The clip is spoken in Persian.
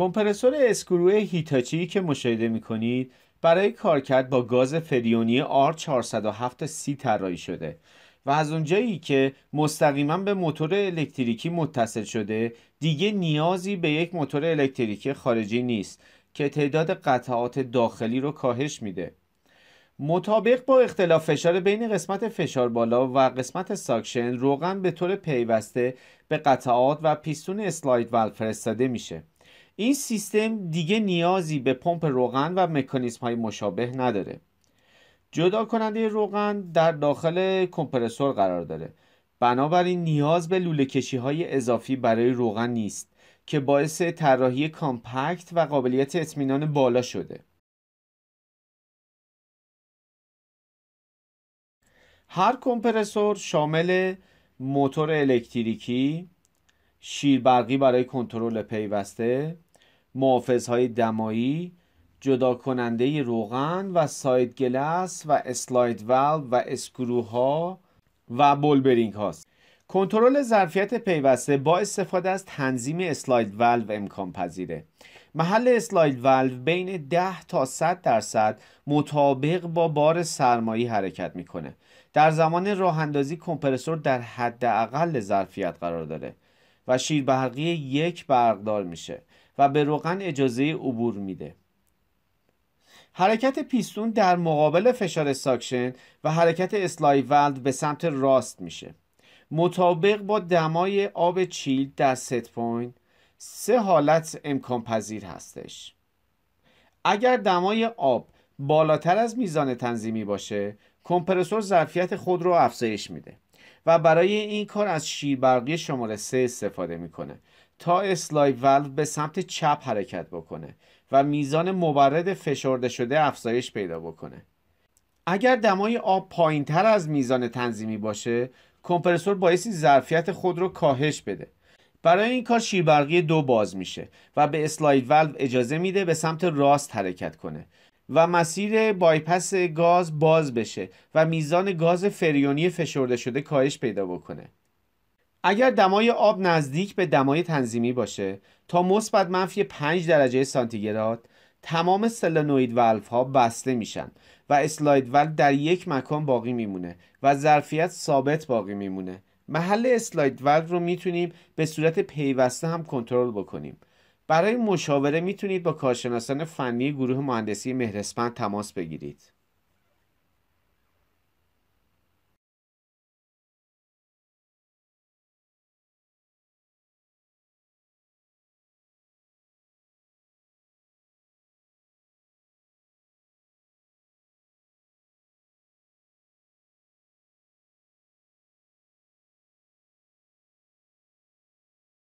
کمپرسور اسکرو هیتاچی که مشاهده میکنید برای کارکرد با گاز فریونی R407C طراحی شده و از اونجایی که مستقیما به موتور الکتریکی متصل شده دیگه نیازی به یک موتور الکتریکی خارجی نیست که تعداد قطعات داخلی رو کاهش میده مطابق با اختلاف فشار بین قسمت فشار بالا و قسمت ساکشن روغن به طور پیوسته به قطعات و پیستون اسلاید ول فرستاده میشه این سیستم دیگه نیازی به پمپ روغن و مکانیزم های مشابه نداره جدا کننده روغن در داخل کمپرسور قرار داره بنابراین نیاز به لوله کشی های اضافی برای روغن نیست که باعث طراحی کامپکت و قابلیت اطمینان بالا شده هر کمپرسور شامل موتور الکتریکی شیربرقی برای کنترل پیوسته محافظ های دمایی جدا کننده روغن و ساید گلس و اسلاید ولو و اسکروها و بولبرینگ هاست کنترل ظرفیت پیوسته با استفاده از تنظیم اسلاید والو امکان پذیره محل اسلاید والو بین 10 تا 100 درصد مطابق با بار سرمایی حرکت میکنه در زمان راه اندازی کمپرسور در حداقل ظرفیت قرار داره و شیر برقی یک برقدار میشه و به روغن اجازه عبور میده حرکت پیستون در مقابل فشار ساکشن و حرکت اسلای ولد به سمت راست میشه مطابق با دمای آب چیل در ست پوینت سه حالت امکان پذیر هستش اگر دمای آب بالاتر از میزان تنظیمی باشه کمپرسور ظرفیت خود رو افزایش میده و برای این کار از شیربرقی شماره 3 استفاده میکنه تا اسلاید ولو به سمت چپ حرکت بکنه و میزان مبرد فشرده شده افزایش پیدا بکنه اگر دمای آب پایین تر از میزان تنظیمی باشه کمپرسور بایسی ظرفیت خود رو کاهش بده برای این کار شیربرقی دو باز میشه و به اسلاید ولو اجازه میده به سمت راست حرکت کنه و مسیر بایپس گاز باز بشه و میزان گاز فریونی فشرده شده کاهش پیدا بکنه اگر دمای آب نزدیک به دمای تنظیمی باشه تا مثبت منفی 5 درجه سانتیگراد تمام سلنوید ولف ها بسته میشن و اسلاید ولف در یک مکان باقی میمونه و ظرفیت ثابت باقی میمونه محل اسلاید ولف رو میتونیم به صورت پیوسته هم کنترل بکنیم برای مشاوره میتونید با کارشناسان فنی گروه مهندسی مهرسپند تماس بگیرید